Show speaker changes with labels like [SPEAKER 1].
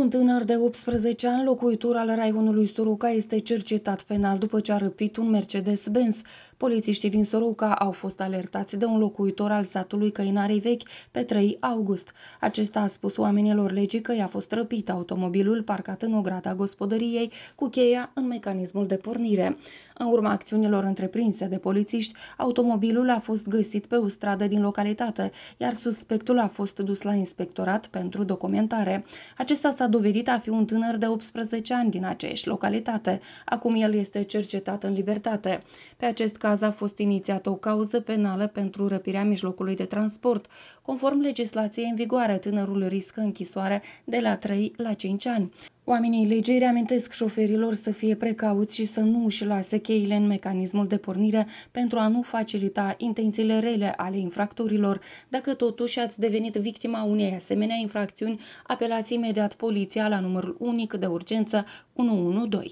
[SPEAKER 1] Un tânăr de 18 ani, locuitor al raionului Soroca, este cercetat penal după ce a răpit un Mercedes-Benz. Polițiștii din Soroca au fost alertați de un locuitor al satului Căinarei Vechi pe 3 august. Acesta a spus oamenilor legii că i-a fost răpit automobilul parcat în ograda gospodăriei cu cheia în mecanismul de pornire. În urma acțiunilor întreprinse de polițiști, automobilul a fost găsit pe o stradă din localitate, iar suspectul a fost dus la inspectorat pentru documentare. Acesta s-a dovedit a fi un tânăr de 18 ani din aceeași localitate. Acum el este cercetat în libertate. Pe acest caz a fost inițiată o cauză penală pentru răpirea mijlocului de transport. Conform legislației în vigoare, tânărul riscă închisoare de la 3 la 5 ani. Oamenii legii reamintesc șoferilor să fie precauți și să nu își lase cheile în mecanismul de pornire pentru a nu facilita intențiile rele ale infractorilor. Dacă totuși ați devenit victima unei asemenea infracțiuni, apelați imediat poliția la numărul unic de urgență 112.